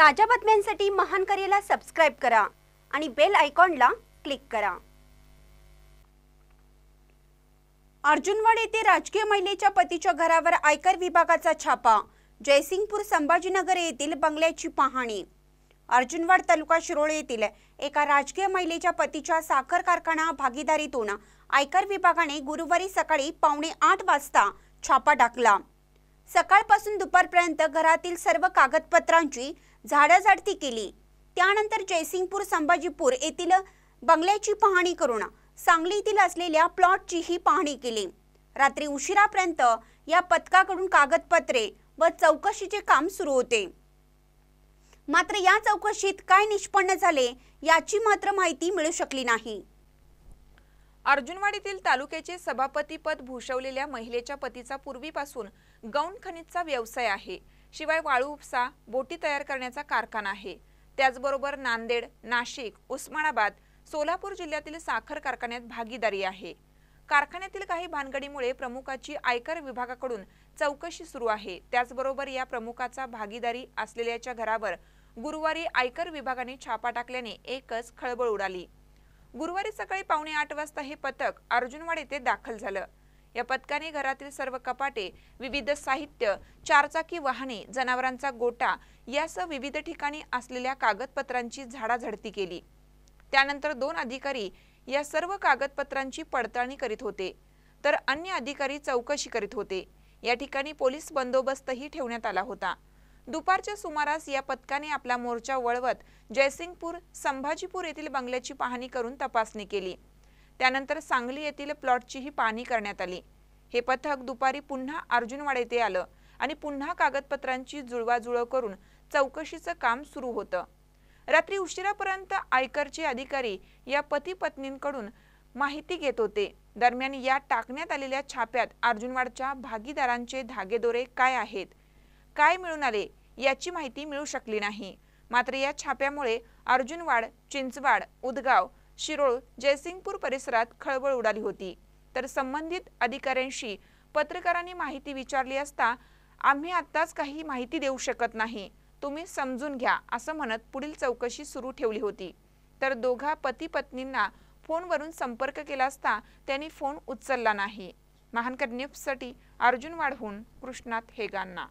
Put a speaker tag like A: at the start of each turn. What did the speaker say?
A: ताज्या बातम्यांसाठी महान करेला सबस्क्राईब करा आणि बेल आयकॉनला क्लिक करा अर्जुनवाड येथे राजकीय महिलेच्या पतीच्या घरावर आयकर विभागाचा छापा जयसिंगपूर संभाजीनगर येथील बंगल्याची पाहणी अर्जुनवाड तालुका शिरोळ येथील एका राजकीय महिलेच्या पतीच्या साखर कारखाना भागीदारीतून आयकर विभागाने गुरुवारी सकाळी पावणे आठ वाजता छापा टाकला सकाळपासून दुपारपर्यंत घरातील सर्व कागदपत्रांची झाडाझडती केली त्यानंतर जयसिंगपूर संभाजीपूर येथील बंगल्याची पाहणी करून सांगलीतील येथील असलेल्या प्लॉटचीही पाहणी केली रात्री उशिरापर्यंत या पथकाकडून कागदपत्रे व चौकशीचे काम सुरू होते मात्र या चौकशीत काय निष्पन्न झाले याची मात्र माहिती मिळू शकली नाही अर्जुनवाडीतील तालुक्याचे सभापती पद भूषवलेल्या
B: महिलेच्या पतीचा पूर्वीपासून गौण खनिजचा व्यवसाय आहे शिवाय वाळू उपसा बोटी तयार करण्याचा कारखाना आहे त्याचबरोबर नांदेड नाशिक उस्मानाबाद सोलापूर जिल्ह्यातील साखर कारखान्यात भागीदारी आहे कारखान्यातील काही भानगडीमुळे प्रमुखाची आयकर विभागाकडून चौकशी सुरू आहे त्याचबरोबर या प्रमुखाचा भागीदारी असलेल्याच्या घरावर गुरुवारी आयकर विभागाने छापा टाकल्याने एकच खळबळ उडाली गुरुवारी सकाळी पावणे आठ वाजता हे पथक अर्जुनवाड येथे दाखल झालं या पथकाने घरातील सर्व कपाटे विविध साहित्य चारचाकी वाहने जनावरांचा गोटा यासह विविध ठिकाणी असलेल्या कागदपत्रांची झाडाझडती केली त्यानंतर दोन अधिकारी या सर्व कागदपत्रांची पडताळणी करीत होते तर अन्य अधिकारी चौकशी करीत होते या ठिकाणी पोलीस बंदोबस्तही ठेवण्यात आला होता दुपारच्या सुमारास या पथकाने आपला मोर्चा वळवत जयसिंगपूर संभाजीपूर येथील बंगल्याची पाहणी करून तपासणी केली त्यानंतर सांगली येथील प्लॉटचीही पाहणी करण्यात आली हे पथक दुपारी पुन्हा अर्जुनवाड येथे आलं आणि पुन्हा कागदपत्रांची जुळवाजुळव करून चौकशीचं काम सुरू होतं रात्री उशिरापर्यंत आयकरचे अधिकारी या पती पत्नींकडून माहिती घेत होते दरम्यान या टाकण्यात आलेल्या छाप्यात अर्जुनवाडच्या भागीदारांचे धागेदोरे काय आहेत काय मिळून आले याची माहिती मिळू शकली नाही मात्र या छाप्यामुळे अर्जुनवाड चिंचवाड उदगाव शिरोळ जयसिंगपूर परिसरात खळबळ उडाली होती तर संबंधित अधिकाऱ्यांशी पत्रकारांनी माहिती विचारली असता आम्ही आत्ताच काही माहिती देऊ शकत नाही तुम्ही समजून घ्या असं म्हणत पुढील चौकशी सुरू ठेवली होती तर दोघा पती पत्नींना फोनवरून संपर्क केला असता त्यांनी फोन उचलला नाही महानकर न्यूजसाठी अर्जुन वाढहून कृष्णात हेगांना